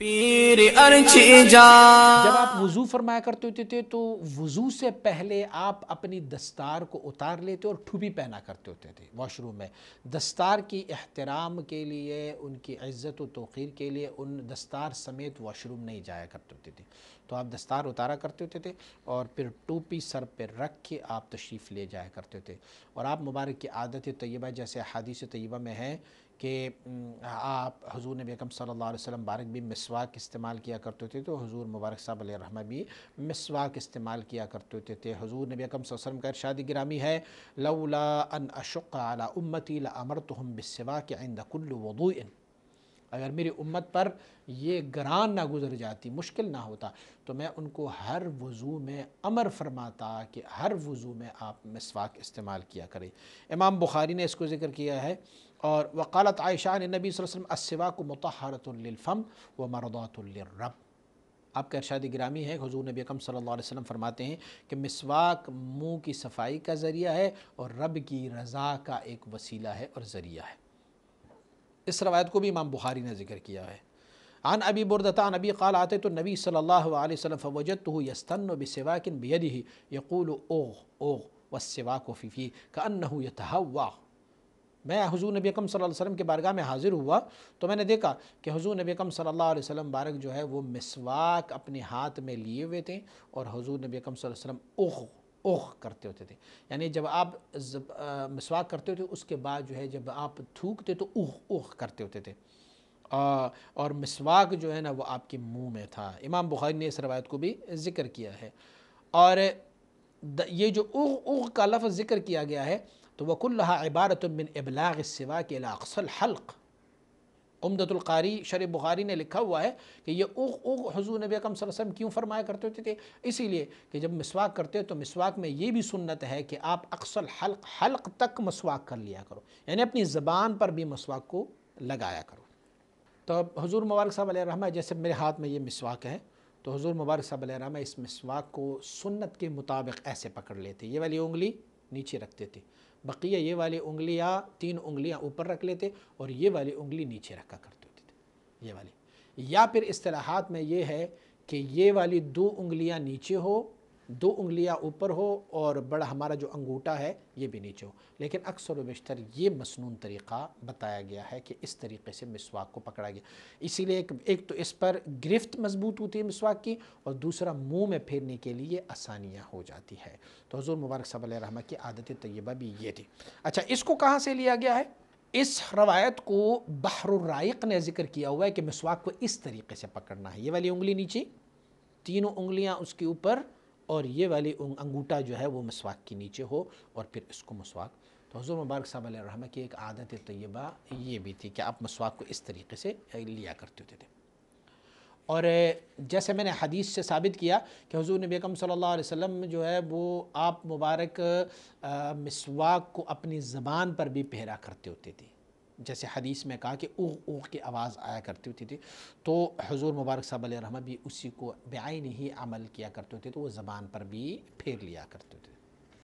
पीर जब आप वज़ू फरमाया करते होते थे तो वज़ू से पहले आप अपनी दस्तार को उतार लेते और ठुबी पहना करते होते थे वॉशरूम में दस्तार की एहतराम के लिए उनकी इज़्ज़त व तोखीर के लिए उन दस्तार समेत वॉशरूम नहीं जाया करते होते थे तो आप दस्तार उतारा करते होते थे और फिर टोपी सर पर रख के आप तशरीफ़ ले जाया करते थे और आप मुबारक की आदत तयबा जैसे हादिस तयबा में है कि आप हजूर नबी अकम सल्लल्लाहु अलैहि वसल्लम बारक भी मिसवाक इस्तेमाल किया करते थे तो हजूर मुबारक साहब रहमा भी मिसवाक इस्तेमाल किया करते थे, थे हजूर नबी अकम वसल्लम का इरशाद ग्रामी है लौला अन अशुक़ अला उम्मती ला अमर तो हम बिसवा के आइंदा कुल्लु वदून अगर मेरी उम्मत पर ये ग्रान ना गुजर जाती मुश्किल ना होता तो मैं उनको हर वज़ू में अमर फरमाता कि हर वज़ू में आप मिसवाक इस्तेमाल किया करें इमाम बुखारी ने इसको ज़िक्र किया है और वकालत आयशा ने नबी वसल्लम असवा को मतहरतफ़म व मरदातरब आपका इरशाद ग्रामी है हजूर नबी अकम सल्लल्लाहु अलैहि वसल्लम फरमाते हैं कि मिसवाक मुंह की सफाई का ज़रिया है और रब की रज़ा का एक वसीला है और ज़रिया है इस रवायत को भी इमाम बुखारी ने जिक्र किया है आन अबी बुरदता नबी काल आते तो नबी सल्ला वसम फ़वजत तो यस्तन बिसवाकिन बेदी ही यकूल ओह ओह व फ़ीफ़ी का अन्न मैं हजू नबी कम वसल्लम के बारगाह में हाज़िर हुआ तो मैंने देखा कि हजू नबी कम सल्लल्लाहु अलैहि वसल्लम बारक जो है वो मिसवाक अपने हाथ में लिए हुए थे और हजू नबी कम वसल्लम ओह ओह करते होते थे यानी जब आप मसवाक करते होते उसके बाद जो है जब आप थूकते तो उह उह करते होते थे आ, और मिसवाक जो है ना वो आपके मुंह में था इमाम बुखारी ने इस रवायत को भी ज़िक्र किया है और द, ये जो उह उह का लफ्ज़ ज़िक्र किया गया है तो वकुल्ला इबारत मिन इबलाग सिवा के अक्सल हल्क़ उमदतुल्कारी शर बुखारी ने लिखा हुआ है कि ये उग उग हजू नबी अकम वसम क्यों फरमाया करते होते थे इसीलिए कि जब मिसवाक करते हो तो मिसवाक में ये भी सुन्नत है कि आप अक्सर हल्क हल्क तक मसवाक कर लिया करो यानी अपनी ज़बान पर भी मसवाक को लगाया करो तो अब हजूर मुबारक साहब रहमा जैसे मेरे हाथ में ये मिसवाक है तो हजूर मुबारक साहब रहमा इस मिसवाक को सुन्नत के मुताबिक ऐसे पकड़ लेते ये वाली उंगली नीचे रखते थे बकिया ये वाली उंगलियाँ तीन उंगलियाँ ऊपर रख लेते और ये वाली उंगली नीचे रखा करते होते थे ये वाली या फिर असलाहत में ये है कि ये वाली दो उंगलियाँ नीचे हो दो उंगलियां ऊपर हो और बड़ा हमारा जो अंगूठा है ये भी नीचे हो लेकिन अक्सर बेशतर ये मसनून तरीक़ा बताया गया है कि इस तरीके से मिसवाक को पकड़ा गया इसीलिए एक, एक तो इस पर गिरफ्त मजबूत होती है मिसवाक की और दूसरा मुंह में फेरने के लिए आसानियाँ हो जाती है तो हज़ूर मुबारक सब रहमा की आदत तयबा भी ये थी अच्छा इसको कहाँ से लिया गया है इस रवायत को बहराइक ने जिक्र किया हुआ है कि मिसवाक को इस तरीके से पकड़ना है ये वाली उंगली नीचे तीनों उंगलियां उसके ऊपर और ये वाली अंगूठा जो है वो मसवाक के नीचे हो और फिर इसको मसवाक तो हजूर मुबारक साहब रहमा की एक आदत तयबा ये भी थी कि आप मसवाक को इस तरीके से लिया करते होते थे और जैसे मैंने हदीस से साबित किया कि हजूर नबी कम सल्लल्लाहु जो है वो आप मुबारक मसवाक को अपनी ज़बान पर भी पहरा करते होते थे जैसे हदीस में कहा कि ऊह ऊह की आवाज़ आया करती होती थी तो हजूर मुबारक साहब रहमत भी उसी को बेआई नहीं अमल किया करते होते तो वो ज़बान पर भी फेर लिया करते थे